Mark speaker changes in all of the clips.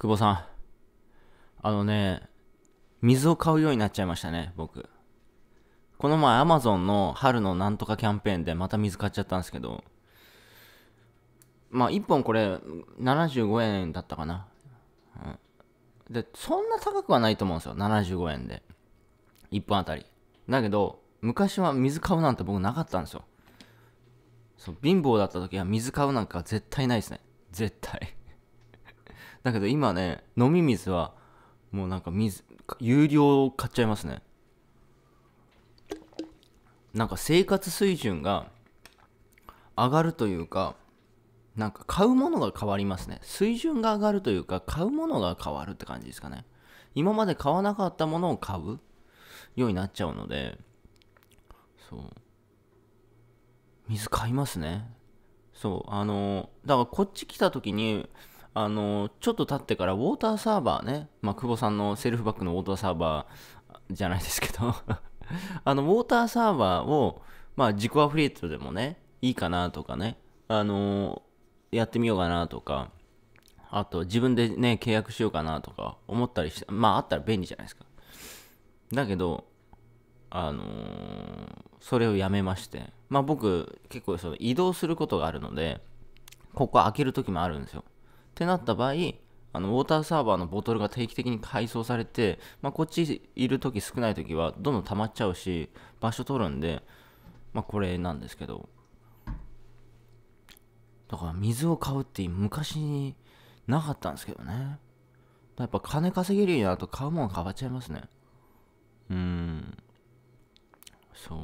Speaker 1: 久保さん。あのね、水を買うようになっちゃいましたね、僕。この前、アマゾンの春のなんとかキャンペーンでまた水買っちゃったんですけど、まあ、1本これ、75円だったかな。うん、で、そんな高くはないと思うんですよ、75円で。1本あたり。だけど、昔は水買うなんて僕なかったんですよ。そう貧乏だった時は水買うなんか絶対ないですね。絶対。だけど今ね、飲み水は、もうなんか水、有料買っちゃいますね。なんか生活水準が上がるというか、なんか買うものが変わりますね。水準が上がるというか、買うものが変わるって感じですかね。今まで買わなかったものを買うようになっちゃうので、そう。水買いますね。そう、あの、だからこっち来た時に、あのちょっと経ってからウォーターサーバーね、まあ、久保さんのセルフバックのウォーターサーバーじゃないですけど あのウォーターサーバーを、まあ、自己アフリエイトでもねいいかなとかねあのやってみようかなとかあと自分でね契約しようかなとか思ったりしてまああったら便利じゃないですかだけどあのー、それをやめましてまあ僕結構その移動することがあるのでここ開ける時もあるんですよってなった場合、あのウォーターサーバーのボトルが定期的に改装されて、まあ、こっちいる時少ない時はどんどん溜まっちゃうし場所取るんで、まあ、これなんですけどだから水を買うって昔になかったんですけどねやっぱ金稼げるようになると買うもん変わっちゃいますねうんそ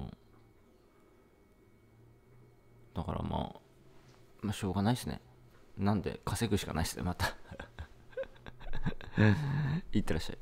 Speaker 1: うだからまあまあしょうがないですねなんで稼ぐしかないっすねまた いってらっしゃい